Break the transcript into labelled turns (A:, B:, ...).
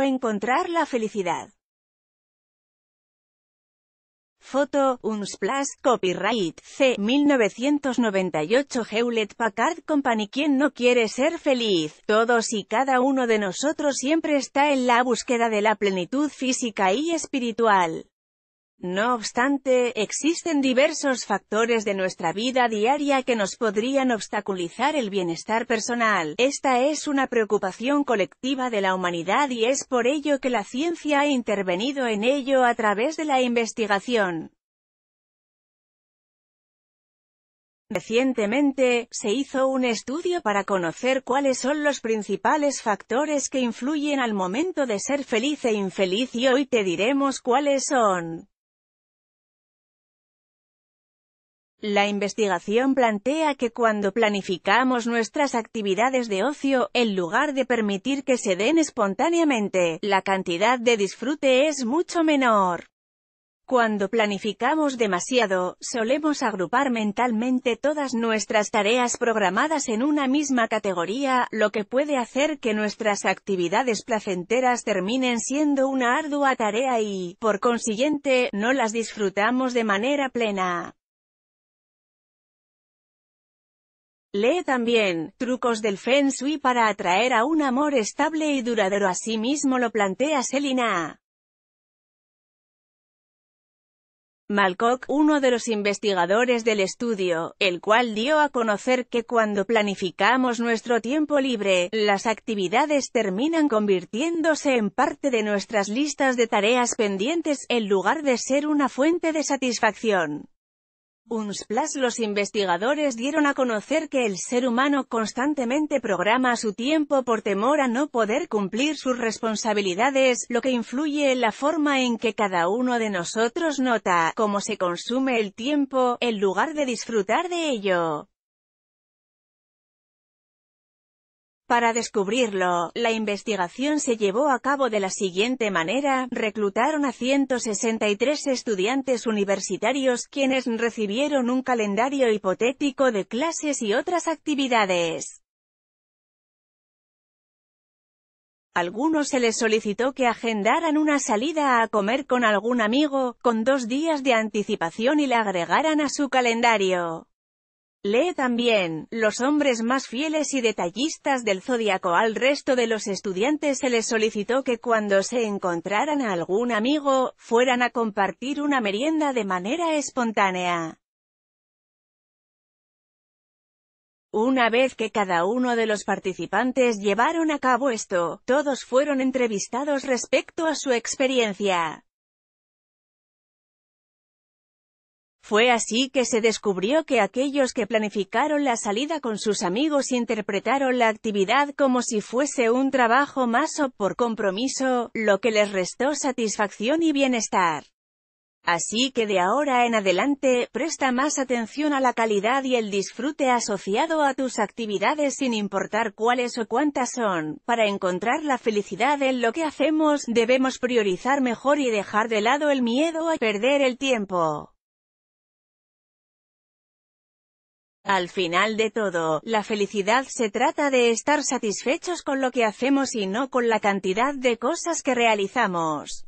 A: encontrar la felicidad. Foto, Unsplash, Copyright, C. 1998 Hewlett Packard Company ¿Quién no quiere ser feliz? Todos y cada uno de nosotros siempre está en la búsqueda de la plenitud física y espiritual. No obstante, existen diversos factores de nuestra vida diaria que nos podrían obstaculizar el bienestar personal. Esta es una preocupación colectiva de la humanidad y es por ello que la ciencia ha intervenido en ello a través de la investigación. Recientemente, se hizo un estudio para conocer cuáles son los principales factores que influyen al momento de ser feliz e infeliz y hoy te diremos cuáles son. La investigación plantea que cuando planificamos nuestras actividades de ocio, en lugar de permitir que se den espontáneamente, la cantidad de disfrute es mucho menor. Cuando planificamos demasiado, solemos agrupar mentalmente todas nuestras tareas programadas en una misma categoría, lo que puede hacer que nuestras actividades placenteras terminen siendo una ardua tarea y, por consiguiente, no las disfrutamos de manera plena. Lee también, trucos del Feng Shui para atraer a un amor estable y duradero mismo lo plantea Selina. Malcock, uno de los investigadores del estudio, el cual dio a conocer que cuando planificamos nuestro tiempo libre, las actividades terminan convirtiéndose en parte de nuestras listas de tareas pendientes, en lugar de ser una fuente de satisfacción. UNSPLAS los investigadores dieron a conocer que el ser humano constantemente programa su tiempo por temor a no poder cumplir sus responsabilidades, lo que influye en la forma en que cada uno de nosotros nota cómo se consume el tiempo, en lugar de disfrutar de ello. Para descubrirlo, la investigación se llevó a cabo de la siguiente manera, reclutaron a 163 estudiantes universitarios quienes recibieron un calendario hipotético de clases y otras actividades. Algunos se les solicitó que agendaran una salida a comer con algún amigo, con dos días de anticipación y le agregaran a su calendario. Lee también, los hombres más fieles y detallistas del zodiaco al resto de los estudiantes se les solicitó que cuando se encontraran a algún amigo, fueran a compartir una merienda de manera espontánea. Una vez que cada uno de los participantes llevaron a cabo esto, todos fueron entrevistados respecto a su experiencia. Fue así que se descubrió que aquellos que planificaron la salida con sus amigos interpretaron la actividad como si fuese un trabajo más o por compromiso, lo que les restó satisfacción y bienestar. Así que de ahora en adelante, presta más atención a la calidad y el disfrute asociado a tus actividades sin importar cuáles o cuántas son. Para encontrar la felicidad en lo que hacemos, debemos priorizar mejor y dejar de lado el miedo a perder el tiempo. Al final de todo, la felicidad se trata de estar satisfechos con lo que hacemos y no con la cantidad de cosas que realizamos.